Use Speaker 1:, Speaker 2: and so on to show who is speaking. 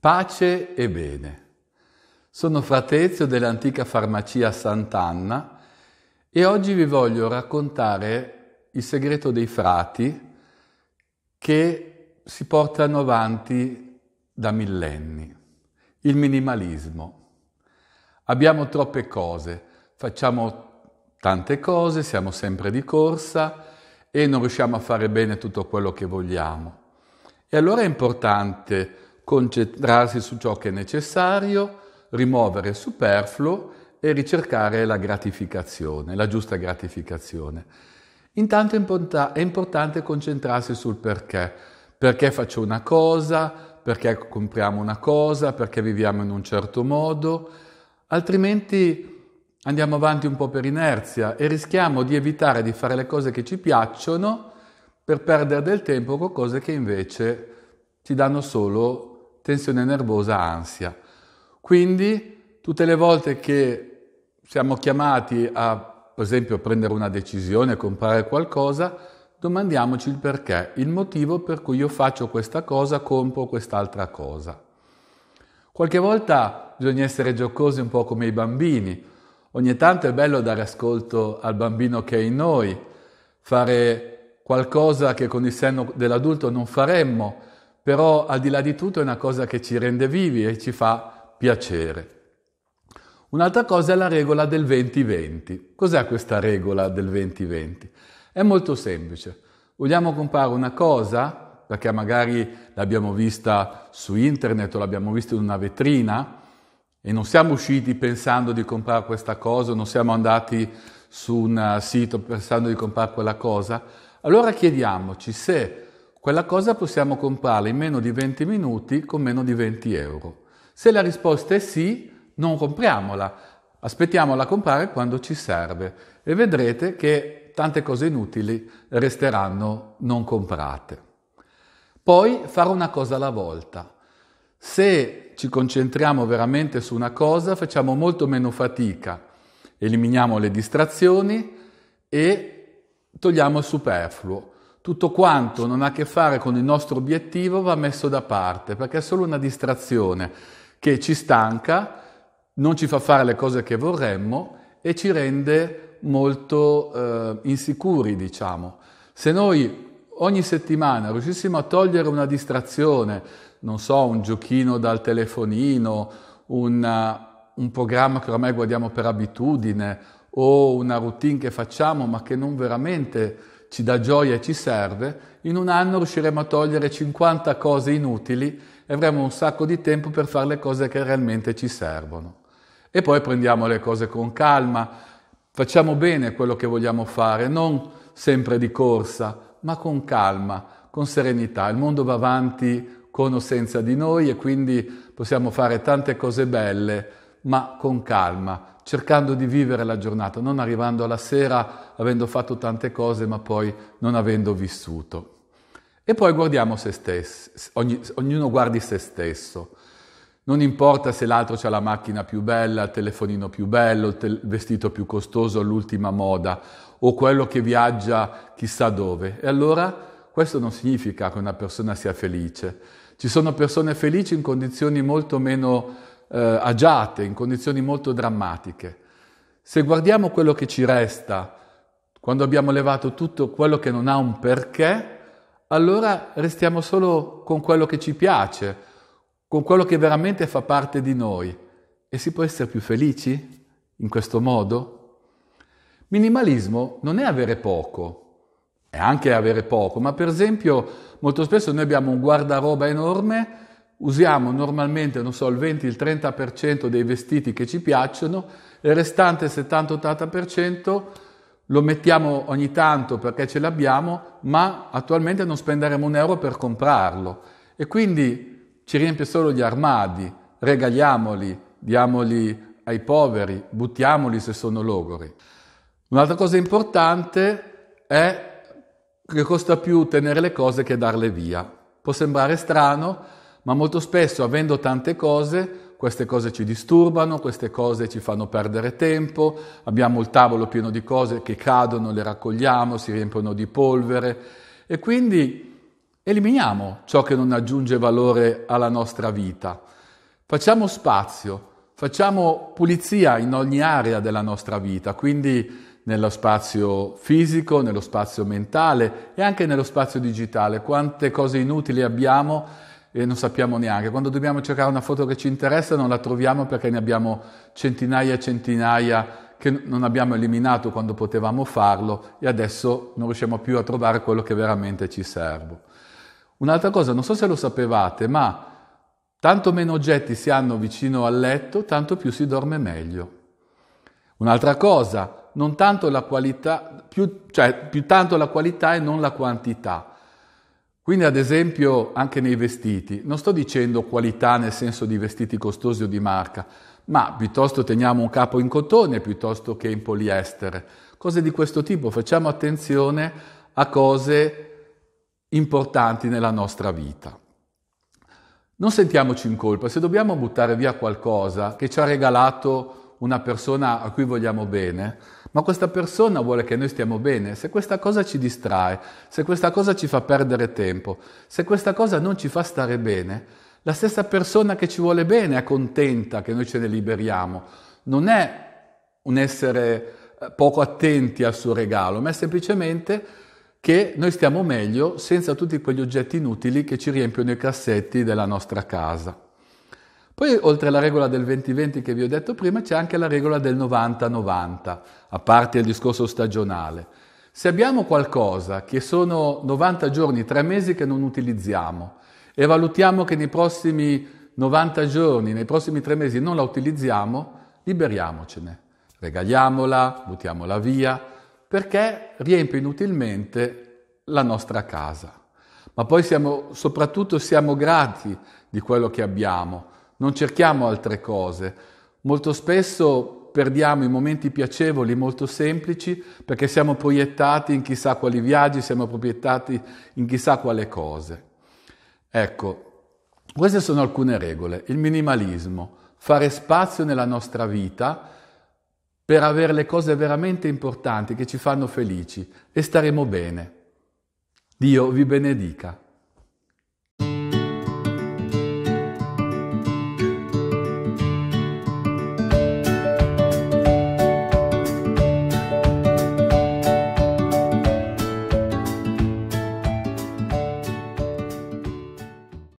Speaker 1: Pace e bene. Sono Fratezio dell'antica farmacia Sant'Anna e oggi vi voglio raccontare il segreto dei frati che si portano avanti da millenni, il minimalismo. Abbiamo troppe cose, facciamo tante cose, siamo sempre di corsa e non riusciamo a fare bene tutto quello che vogliamo. E allora è importante concentrarsi su ciò che è necessario, rimuovere il superfluo e ricercare la gratificazione, la giusta gratificazione. Intanto è, import- è importante concentrarsi sul perché. Perché faccio una cosa, perché compriamo una cosa, perché viviamo in un certo modo, altrimenti andiamo avanti un po' per inerzia e rischiamo di evitare di fare le cose che ci piacciono per perdere del tempo con cose che invece ci danno solo tensione nervosa, ansia. Quindi tutte le volte che siamo chiamati a, per esempio, prendere una decisione, comprare qualcosa, domandiamoci il perché, il motivo per cui io faccio questa cosa, compro quest'altra cosa. Qualche volta bisogna essere giocosi un po' come i bambini. Ogni tanto è bello dare ascolto al bambino che è in noi, fare qualcosa che con il senno dell'adulto non faremmo, però al di là di tutto è una cosa che ci rende vivi e ci fa piacere. Un'altra cosa è la regola del 20-20. Cos'è questa regola del 20-20? È molto semplice. Vogliamo comprare una cosa, perché magari l'abbiamo vista su internet o l'abbiamo vista in una vetrina e non siamo usciti pensando di comprare questa cosa, non siamo andati su un sito pensando di comprare quella cosa, allora chiediamoci se quella cosa possiamo comprare in meno di 20 minuti con meno di 20 euro. Se la risposta è sì, non compriamola, aspettiamola a comprare quando ci serve e vedrete che tante cose inutili resteranno non comprate. Poi fare una cosa alla volta. Se ci concentriamo veramente su una cosa facciamo molto meno fatica, eliminiamo le distrazioni e togliamo il superfluo tutto quanto non ha a che fare con il nostro obiettivo va messo da parte, perché è solo una distrazione che ci stanca, non ci fa fare le cose che vorremmo e ci rende molto eh, insicuri, diciamo. Se noi ogni settimana riuscissimo a togliere una distrazione, non so, un giochino dal telefonino, una, un programma che ormai guardiamo per abitudine o una routine che facciamo ma che non veramente ci dà gioia e ci serve, in un anno riusciremo a togliere 50 cose inutili e avremo un sacco di tempo per fare le cose che realmente ci servono. E poi prendiamo le cose con calma, facciamo bene quello che vogliamo fare, non sempre di corsa, ma con calma, con serenità. Il mondo va avanti con o senza di noi e quindi possiamo fare tante cose belle, ma con calma, cercando di vivere la giornata, non arrivando alla sera avendo fatto tante cose ma poi non avendo vissuto. E poi guardiamo se stessi, ogni, ognuno guardi se stesso. Non importa se l'altro ha la macchina più bella, il telefonino più bello, il vestito più costoso, l'ultima moda, o quello che viaggia chissà dove. E allora questo non significa che una persona sia felice. Ci sono persone felici in condizioni molto meno eh, agiate, in condizioni molto drammatiche. Se guardiamo quello che ci resta, quando abbiamo levato tutto quello che non ha un perché, allora restiamo solo con quello che ci piace, con quello che veramente fa parte di noi. E si può essere più felici in questo modo? Minimalismo non è avere poco, è anche avere poco, ma per esempio molto spesso noi abbiamo un guardaroba enorme usiamo normalmente, non so, il 20, il 30% dei vestiti che ci piacciono, il restante 70-80% lo mettiamo ogni tanto perché ce l'abbiamo, ma attualmente non spenderemo un euro per comprarlo e quindi ci riempie solo gli armadi, regaliamoli, diamoli ai poveri, buttiamoli se sono logori. Un'altra cosa importante è che costa più tenere le cose che darle via. Può sembrare strano, ma molto spesso avendo tante cose, queste cose ci disturbano, queste cose ci fanno perdere tempo, abbiamo il tavolo pieno di cose che cadono, le raccogliamo, si riempiono di polvere e quindi eliminiamo ciò che non aggiunge valore alla nostra vita. Facciamo spazio, facciamo pulizia in ogni area della nostra vita, quindi nello spazio fisico, nello spazio mentale e anche nello spazio digitale. Quante cose inutili abbiamo? e non sappiamo neanche. Quando dobbiamo cercare una foto che ci interessa non la troviamo perché ne abbiamo centinaia e centinaia che non abbiamo eliminato quando potevamo farlo e adesso non riusciamo più a trovare quello che veramente ci serve. Un'altra cosa, non so se lo sapevate, ma tanto meno oggetti si hanno vicino al letto, tanto più si dorme meglio. Un'altra cosa, non tanto la qualità, più, cioè più tanto la qualità e non la quantità. Quindi ad esempio anche nei vestiti, non sto dicendo qualità nel senso di vestiti costosi o di marca, ma piuttosto teniamo un capo in cotone piuttosto che in poliestere, cose di questo tipo, facciamo attenzione a cose importanti nella nostra vita. Non sentiamoci in colpa, se dobbiamo buttare via qualcosa che ci ha regalato una persona a cui vogliamo bene, ma questa persona vuole che noi stiamo bene. Se questa cosa ci distrae, se questa cosa ci fa perdere tempo, se questa cosa non ci fa stare bene, la stessa persona che ci vuole bene è contenta che noi ce ne liberiamo. Non è un essere eh, poco attenti al suo regalo, ma è semplicemente che noi stiamo meglio senza tutti quegli oggetti inutili che ci riempiono i cassetti della nostra casa. Poi oltre alla regola del 20-20 che vi ho detto prima c'è anche la regola del 90-90, a parte il discorso stagionale. Se abbiamo qualcosa che sono 90 giorni, 3 mesi che non utilizziamo e valutiamo che nei prossimi 90 giorni, nei prossimi 3 mesi non la utilizziamo, liberiamocene, regaliamola, buttiamola via, perché riempie inutilmente la nostra casa. Ma poi siamo, soprattutto siamo grati di quello che abbiamo non cerchiamo altre cose. Molto spesso perdiamo i momenti piacevoli, molto semplici, perché siamo proiettati in chissà quali viaggi, siamo proiettati in chissà quale cose. Ecco, queste sono alcune regole. Il minimalismo, fare spazio nella nostra vita per avere le cose veramente importanti che ci fanno felici e staremo bene. Dio vi benedica.